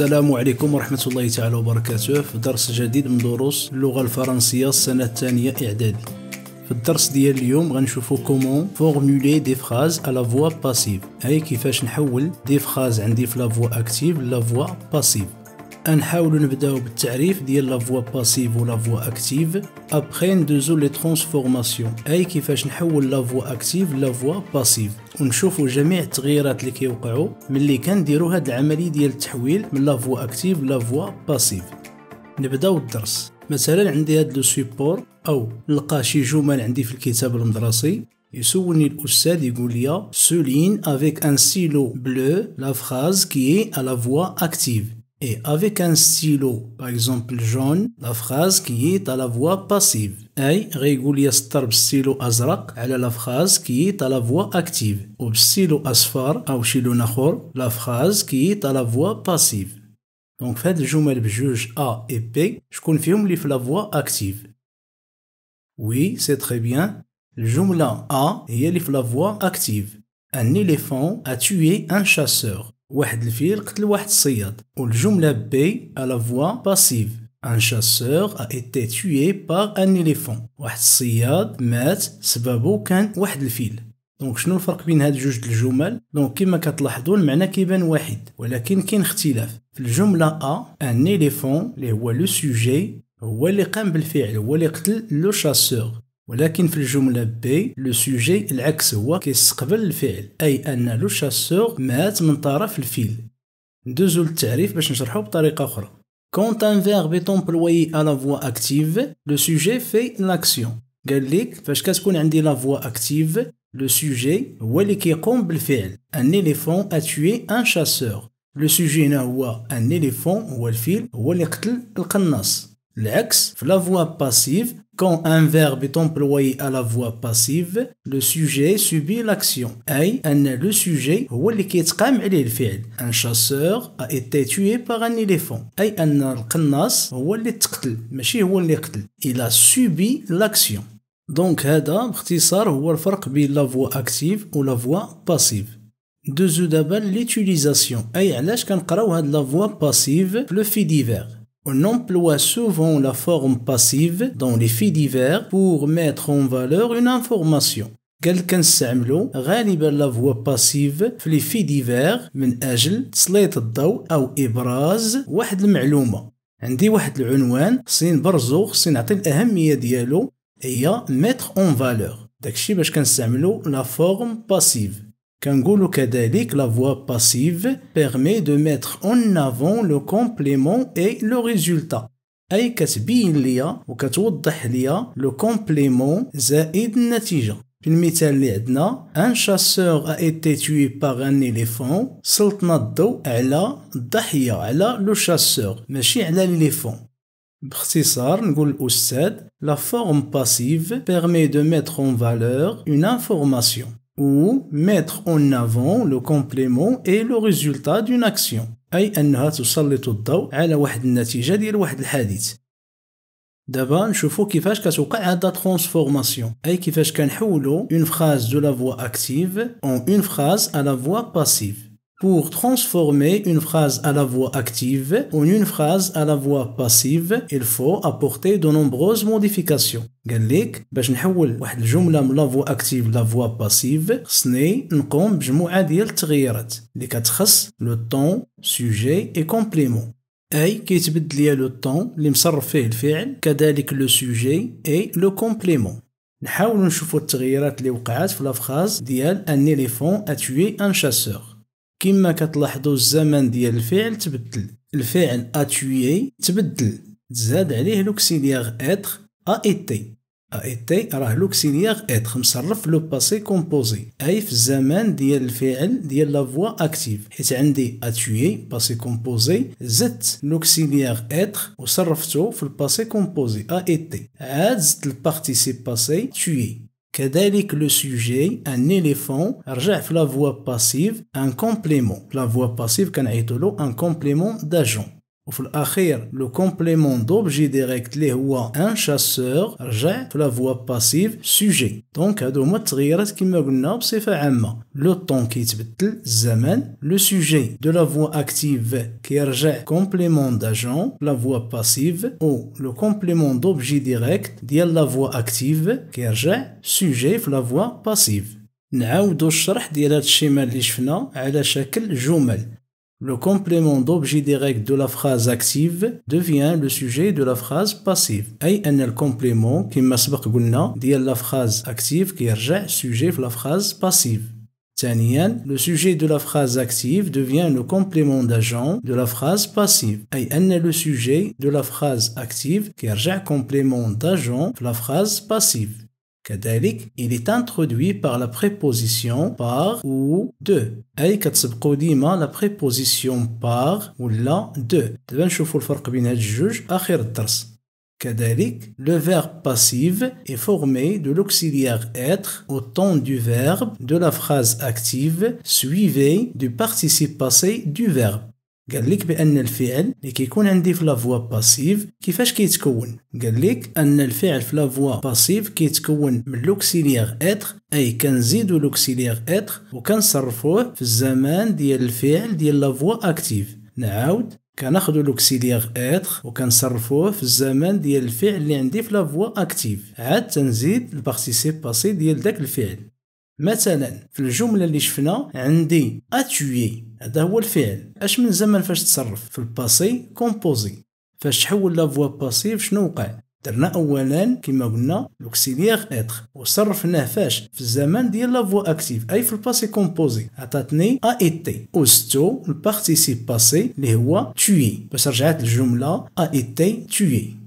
السلام عليكم ورحمة الله تعالى وبركاته في درس جديد من دروس اللغة الفرنسية السنة الثانية إعدادي في الدرس ديال اليوم غنشوفو كومون فورمولي دي فراز على فوا باسيف هاي كيفاش نحول دي فراز عندي في لافوا أكتيف لافوا باسيف غنحاولو نبداو بالتعريف ديال لا فوا باسيف ولا فوا اكتيف ابخي ندوزو لي ترانسفورماسيون اي كيفاش نحول لا فوا اكتيف لا فوا باسيف ونشوفوا جميع التغييرات اللي كيوقعوا ملي كنديرو هاد العمليه ديال التحويل من لا فوا اكتيف لا فوا باسيف نبداو الدرس مثلا عندي هاد لو سيبور او نلقى شي جمل عندي في الكتاب المدرسي يسولني الاستاذ يقول لي سولين افيك ان سيلو بلو لا فراز كي ا لا فوا اكتيف Et avec un stylo, par exemple jaune, la phrase qui est à la voix passive. Aïe, régulier tarb stylo azraq. Elle est la phrase qui est à la voix active. Ou stylo asfar aushilo nakhor. La phrase qui est à la voix passive. Donc faites jumel juge A et B. Je confirme les la voix active. Oui, c'est très bien. Jumla A et elle la voix active. Un éléphant a tué un chasseur. واحد الفيل قتل واحد الصياد والجملة بي على فوا باسيف ان شاسور ا ايتي تويي بار ان اليفون واحد الصياد مات سببو كان واحد الفيل دونك شنو الفرق بين هاد جوج الجمل دونك كما كتلاحظوا المعنى كيبان واحد ولكن كاين اختلاف في الجمله ا ان اليفون اللي هو لو سوجي هو اللي قام بالفعل هو اللي قتل لو شاسور ولكن في الجملة بي لو سوجي العكس هو كيستقبل الفعل أي أن لو شاسور مات من طرف الفيل ندوزو للتعريف باش نشرحو بطريقة أخرى كونت ان verbe est employé ا لا فوا اكتيف لو سوجي في لاكسيون قال لك فاش كتكون عندي لا فوا اكتيف لو سوجي هو اللي كيقوم بالفعل ان اليفون اتوي ان شاسور لو سوجي هنا هو ان اليفون هو الفيل هو اللي قتل القناص العكس في لا فوا باسيف Quand un verbe est employé à la voix passive, le sujet subit l'action. أي أن le sujet هو اللي كيتقام عليه الفعل. Un chasseur a été tué par un éléphant. أي أن القناص هو اللي تقتل ماشي هو اللي Il a subi l'action. Donc هذا باختصار هو الفرق بين la voix active ou la voix passive. Deuxièmement, d'abord l'utilisation. أي علاش كنقراو هاد la voix passive le fait divers. On emploie souvent la forme passive dans les faits divers pour mettre en valeur une information. Quelqu'un كنستعملو غالبا la voix passive في les faits divers من اجل تسليط الضوء او ابراز واحد المعلومه عندي واحد العنوان خصني نبرزو خصني نعطي الاهميه ديالو هي mettre en valeur داكشي باش كنستعملو la forme passive qu'un goulukédélique, la voix passive permet de mettre en avant le complément et le résultat. aksb il liya ou kato le complément zeyd nattigéant il met un un chasseur a été tué par un éléphant sultana dou ela d'ahya ela le chasseur, mais elle a l'éléphant. bessisarn gouloussed la forme passive permet de mettre en valeur une information. ou mettre en avant le complément et le résultat d'une action أي أنها تسلط الضوء على واحد النتيجة ديال واحد الحادث دابا نشوفو كيفاش كتوقع هاد ترانسفورماسيون أي كيفاش كنحولو اون فراز دو لا فوا اكتيف اون اون فراز ا لا فوا باسيف pour transformer une phrase à la voix active en une phrase à la voix passive, il faut apporter de nombreuses modifications. قال باش نحول واحد الجمله من لا فوا اكتيف لا فوا باسيف خصني نقوم بمجموعه ديال التغييرات اللي كتخص لو طون سوجي اي كومبليمون اي كيتبدل ليا لو طون اللي مصرف فيه الفعل كذلك لو سوجي اي لو كومبليمون نحاولوا نشوفوا التغييرات اللي وقعات في لافخاز ديال ان اليفون اتوي ان شاسور كما كتلاحظوا الزمن ديال الفعل تبدل الفعل اتويي تبدل تزاد عليه لوكسيليغ اتر ا ايتي ا ايتي راه لوكسيليغ اتر مصرف لو باسي كومبوزي اي في الزمان ديال الفعل ديال لا فوا اكتيف حيت عندي اتويي باسي كومبوزي زدت لوكسيليغ اتر وصرفته في الباسي كومبوزي ا ايتي عاد زدت البارتيسيب باسي تويي Qu'est-ce le sujet, un éléphant, la voix passive, un complément. La voix passive, canaïtolo, un complément d'agent. وفي الاخير لو كومبليمون دوبجي ديريكت اللي هو ان شاسور رجع في لا فوا باسيف سوجي دونك هادو هما التغييرات كما قلنا بصفه عامه لو طون كيتبدل الزمان لو سوجي دو لا فوا اكتيف كيرجع كومبليمون داجون لا فوا باسيف او لو كومبليمون دوبجي ديريكت ديال لا فوا اكتيف كيرجع سوجي في لا فوا باسيف نعاودو الشرح ديال هاد الشيما اللي شفنا على شكل جمل Le complément d'objet direct de la phrase active devient le sujet de la phrase passive. أي le complément qui سبق قلنا ديال la phrase active est sujet de la phrase passive. Tanyan, le sujet de la phrase active devient le complément d'agent de la phrase passive أي أن le sujet de la phrase active est complément d'agent de la phrase passive كذلك il est introduit par la préposition par ou de أي la la préposition par ou ولا de. دابا الفرق بين كذلك le verbe passif est formé de l'auxiliaire être au temps du verbe de la phrase active suivi du participe passé du verbe قال لك بان الفعل اللي كيكون عندي في لافوا باسيف كيفاش كيتكون قال لك ان الفعل في لافوا باسيف كيتكون من لوكسيليير اتر اي كنزيدو لوكسيليير اتر وكنصرفوه في الزمان ديال الفعل ديال لافوا اكتيف نعاود كناخذ لوكسيليير اتر وكنصرفوه في الزمان ديال الفعل اللي عندي في لافوا اكتيف عاد تنزيد البارتيسيب باسي ديال داك الفعل مثلا في الجملة اللي شفنا عندي اتويي هذا هو الفعل اش من زمن فاش تصرف في الباسي كومبوزي فاش تحول لافوا باسي باسيف شنو وقع درنا اولا كما قلنا لوكسيليغ اتر وصرفناه فاش في الزمان ديال لافوا اكتيف اي في الباسي كومبوزي عطاتني ا ايتي وستو البارتيسيب باسي اللي هو توي باش رجعت الجمله ا ايتي توي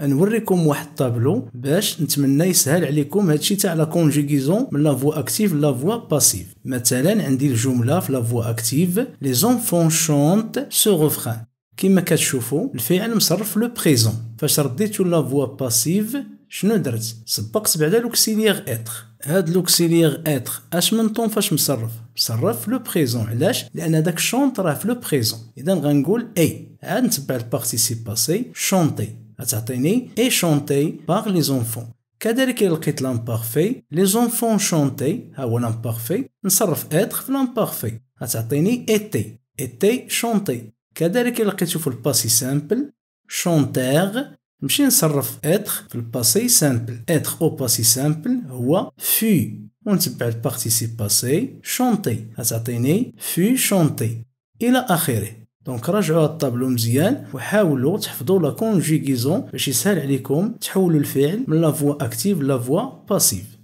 نوريكم واحد الطابلو باش نتمنى يسهل عليكم هادشي تاع لا كونجيغيزون من لا فوا اكتيف لا فوا باسيف مثلا عندي الجمله في لا فوا اكتيف لي زونفون شونت سو ريفران كيما كتشوفوا الفعل مصرف لو بريزون فاش رديتو لا فوا باسيف شنو درت سبقت بعدا لوكسيليغ اتر هاد لوكسيليغ اتر اش من طون فاش مصرف مصرف لو بريزون علاش لان داك شونط راه في لو بريزون اذا غنقول اي عاد نتبع البارتيسيب باسي شونطي A certaine est par les enfants. Quand elle est quelqu'un parfait, les enfants chantaient à un parfait ne savent être un parfait. A été, été, était chantée. Quand elle est quelque chose du passé simple, chantaire, ne savent être du passé simple, être au passé simple ou fut. On dit peut participer passé chantée. A certaine fut chantée. Il la acheté. دونك راجعوا الطابلو مزيان وحاولوا تحفظوا لا كونجيغيزون باش يسهل عليكم تحولوا الفعل من لا فوا اكتيف لا فوا باسيف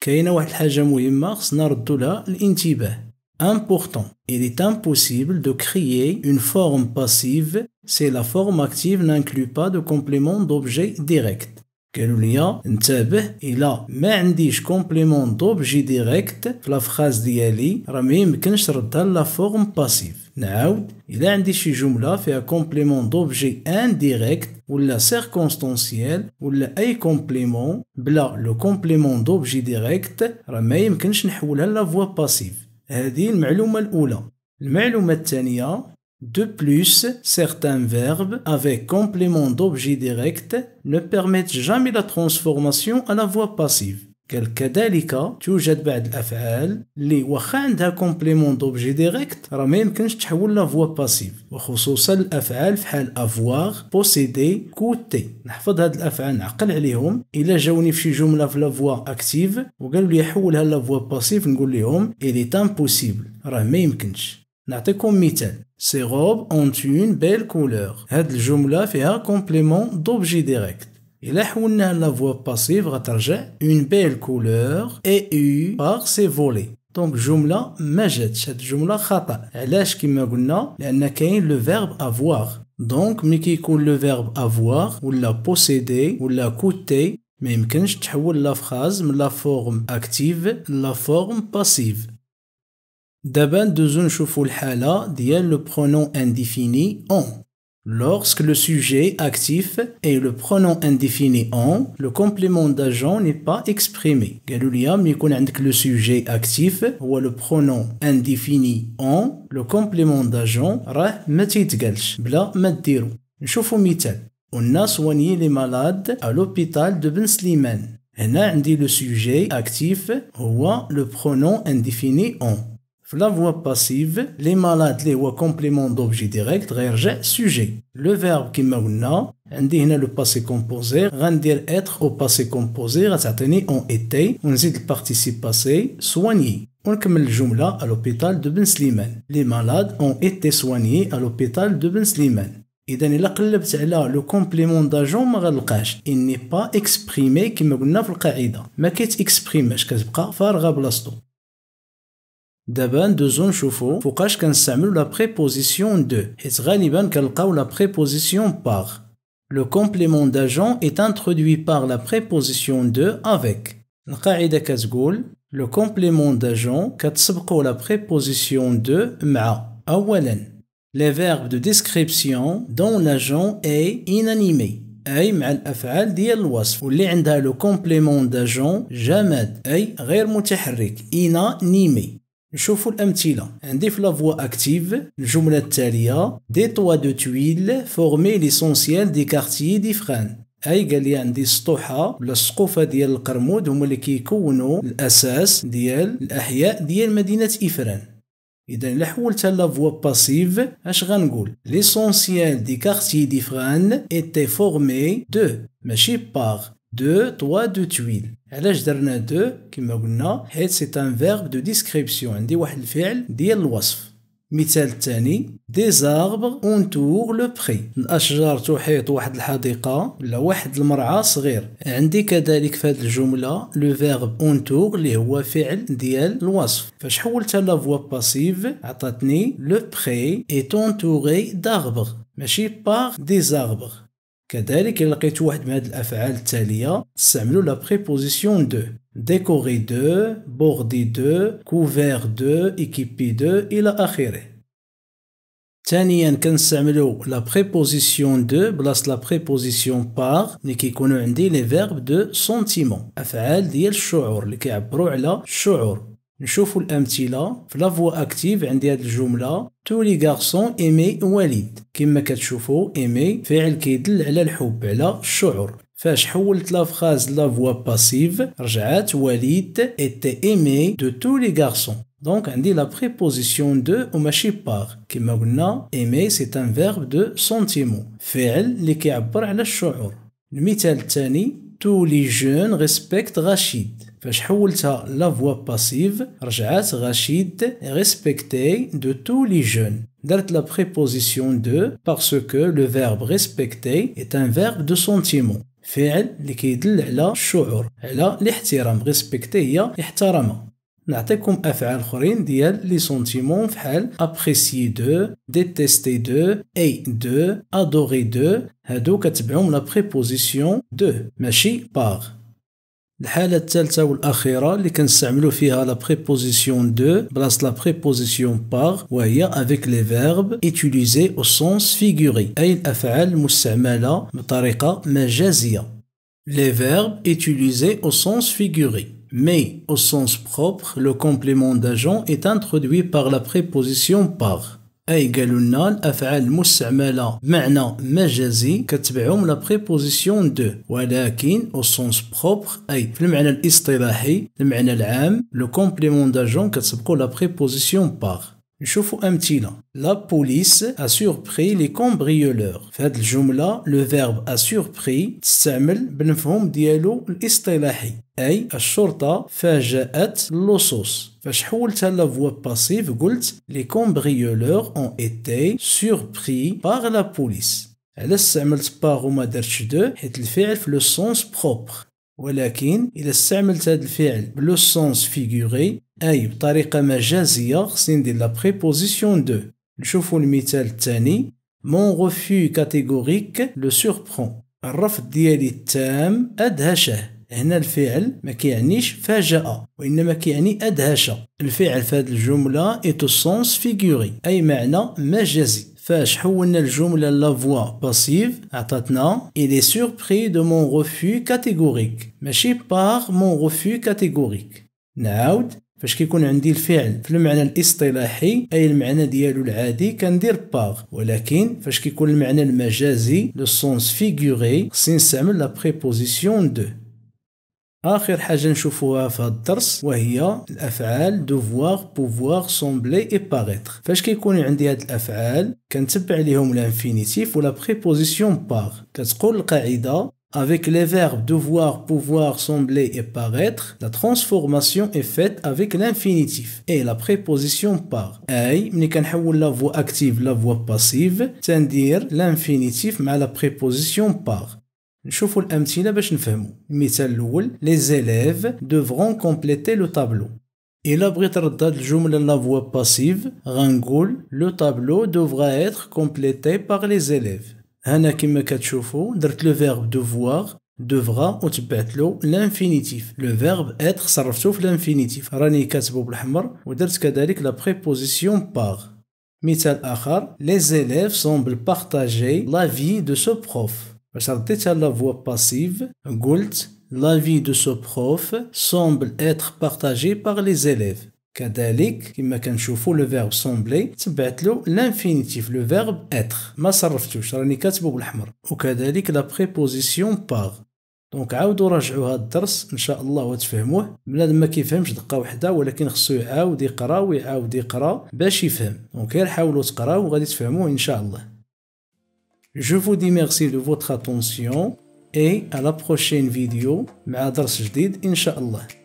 كاينه واحد الحاجه مهمه خصنا نردوا لها الانتباه important il est impossible de créer une forme passive si la forme active n'inclut pas de complément d'objet direct قالوا لي انتبه الى ما عنديش كومبليمون دوبجي ديريكت في لافراز ديالي راه ما يمكنش ردها لا فورم باسيف نعاود الى عندي شي جمله فيها كومبليمون دوبجي ديريكت ولا سيركونستانسييل ولا اي كومبليمون بلا لو كومبليمون دوبجي ديريكت راه ما يمكنش نحولها لا فوا باسيف هذه المعلومه الاولى المعلومه الثانيه De plus, certains verbes avec complément d'objet direct ne permettent jamais la transformation à la voix passive. كذلك توجد بعض الافعال اللي واخا عندها كومبليمون دوبجي ديريكت راه ما يمكنش تحول لفوا باسيف وخصوصا الافعال فحال افواغ بوسيدي كوتي نحفظ هاد الافعال نعقل عليهم الا il est impossible ces robes ont une belle couleur. Cette jumla fait un complément d'objet direct. Et a on la voix passive, une belle couleur est eue par ses volets. Donc, jumla, je vais faire cette Elle Je vais faire ce qui le verbe avoir. Donc, je vais le verbe avoir, ou la posséder, ou la coûter. Mais je vais la phrase de la forme active la forme passive nous ندوزو نشوفو الحالة dial le pronom indéfini on. Lorsque le sujet actif est le pronom indéfini en, le complément d'agent n'est pas exprimé. Galuliam, il que le sujet actif ou le pronom indéfini en, le complément d'agent rah galch bla matdiru. Nchoufou mital. On a soigné les malades à l'hôpital de Ben Sliman. le sujet actif ou le pronom indéfini en la voix passive, les malades, les voix complément d'objet direct, rg sujet. Le verbe qui m'a indigne le passé composé, rendir être au passé composé, rassatené en été, on dit le participe passé, soigné. On le jumla à l'hôpital de Ben Slimane. Les malades ont été soignés à l'hôpital de Ben Slimane. Et dans la là, le complément d'agent maralqash, il n'est pas exprimé qui m'a dit le qaïda. Mais qu'est-ce exprimé, je qu'est-ce qu'il D'abord, d'on شوفو فوقاش كنستعمل la préposition de. Hes gániban kelqaul la préposition par. Le complément d'agent est introduit par la préposition de avec. Nqaida katgoul le complément d'agent kattsabqo la préposition de ma. Awalan, les verbes de description dont l'agent est inanimé. Ay ma l'af'al dial lwasf le complément d'agent jamad, ay ghayr mutaharrik, inanimé. نشوفوا الامثله عندي في لافوا اكتيف الجمله التاليه دي توا دو تويل فورمي ليسونسيال دي كارتيي دي فران اي قال لي عندي السطوحه ولا السقوفه ديال القرمود هما اللي كيكونوا الاساس ديال الاحياء ديال مدينه افران اذا الا حولتها لافوا باسيف اش غنقول ليسونسيال دي كارتيي دي فران ايتي فورمي دو ماشي باغ دو توا دو تويل علاش درنا دو كما قلنا حيت سي ان فيرب دو ديسكريبسيون عندي واحد الفعل ديال الوصف مثال الثاني دي زاربغ اونتور لو بري الاشجار تحيط واحد الحديقه ولا واحد المرعى صغير عندي كذلك في هذه الجمله لو فيرب اونتور اللي هو فعل ديال الوصف فاش حولت لا فوا باسيف عطاتني لو بري اي اونتوري دارب ماشي بار دي زاربغ كذلك لقيت واحد من هاد الافعال التاليه استعملوا لا بريبوزيسيون دو ديكوري دو بوردي دو كوفير دو ايكيبي دو الى اخره ثانيا كنستعملوا لا بريبوزيسيون دو بلاص لا بريبوزيسيون بار ملي كيكونوا عندي لي فيرب دو سونتيمون افعال ديال الشعور اللي كيعبروا على الشعور نشوفوا الامثله في لافوا اكتيف عندي هاد الجمله تو لي غارسون ايمي واليد كما كتشوفوا ايمي فعل كيدل على الحب على الشعور فاش حولت لا فراز لا فوا باسيف رجعت واليد ايتي ايمي دو تو لي غارسون دونك عندي لا بريبوزيسيون دو وماشي بار كما قلنا ايمي سي ان فيرب دو سونتيمون فعل اللي كيعبر على الشعور المثال الثاني تو لي جون ريسبكت رشيد فاش حولتها لا فوا باسيف رجعات غشيد ريسبكتي دو تو لي جون درت la préposition de parce que le verbe ايت ان un دو de فعل اللي كيدل على الشعور على الاحترام ريسبكتي هي احترمها نعطيكم افعال اخرين ديال لي سونتيمون فحال ابريسي دو ديتيستي دو اي دو ادوري دو هادو كتبعهم لا بريبوزيسيون دو ماشي باغ La troisième et la dernière la préposition « de », place la préposition « par cest avec les verbes utilisés au sens figuré. les verbes utilisés au sens figuré. Mais au sens propre, le complément d'agent est introduit par la préposition « par ». أي قالوا لنا الأفعال المستعملة بمعنى مجازي كتبعهم لا بريبوزيسيون دو ولكن أو سونس بروبر أي في المعنى الاصطلاحي المعنى العام لو كومبليمون داجون كتسبقو لا بريبوزيسيون باغ Chauffeur il La police a surpris les cambrioleurs. Faites le jour le verbe a surpris, t'semmel, b'enfum dialogue, l'istay la hei. Ey, assoorte, fais je et l'osos. Fais-je houte à la voie vous voyez, les cambrioleurs ont été surpris par la police. Elle est semel par Romain et elle fait le sens propre. Ou elle a quinze, elle est le sens figuré. أي بطريقة مجازية خصني ندير لا بريبوزيسيون دو نشوفو المثال الثاني مون غوفي كاتيغوريك لو سوربخون الرفض ديالي التام أدهشه هنا الفعل ما كيعنيش فاجأ وإنما كيعني أدهش الفعل في هذه الجملة إتو سونس فيغوري أي معنى مجازي فاش حولنا الجملة لافوا باسيف عطاتنا إلي سوربري دو مون غوفي كاتيغوريك ماشي باغ مون غوفي كاتيغوريك نعاود فاش كيكون عندي الفعل في المعنى الاصطلاحي اي المعنى ديالو العادي كندير باغ ولكن فاش كيكون المعنى المجازي لو سونس فيغوري خصني نستعمل لا بريبوزيسيون دو اخر حاجه نشوفوها في هذا الدرس وهي الافعال دوفوار بوفوار سومبلي اي باريتر فاش كيكون عندي هاد الافعال كنتبع ليهم الانفينيتيف ولا بريبوزيسيون باغ كتقول القاعده Avec les verbes devoir, pouvoir, sembler et paraître, la transformation est faite avec l'infinitif et la préposition par. أي ملي كنحول la voix active la voix passive c'est-à-dire l'infinitif مع la préposition par. نشوفوا الأمثلة باش نفهموا. المثال الأول Les élèves devront compléter le tableau. إلا بغيت ردات الجملة la voix passive غنقول Le tableau devra être complété par les élèves. À l'acquis, vous le verbe devoir devra ou t'obtenir l'infinitif. Le verbe être sert à l'infinitif. Rani casse le papier rouge. Vous verrez que la préposition par. Exemple, les élèves semblent partager l'avis de ce prof. Ça a à la voix passive. la l'avis de ce prof semble être partagée par les élèves. كذلك كما كنشوفوا لو فيرب سومبلي تبعت له لانفينيتيف لو فيرب اتر ما صرفتوش راني كاتبه بالاحمر وكذلك لا بريبوزيسيون باغ دونك عاودوا راجعوا هذا الدرس ان شاء الله وتفهموه بنادم ما كيفهمش دقه واحده ولكن خصو يعاود يقرا ويعاود يقرا باش يفهم دونك غير حاولوا تقراو وغادي تفهموه ان شاء الله Je vous dis merci de votre attention et à la prochaine vidéo مع درس جديد ان شاء الله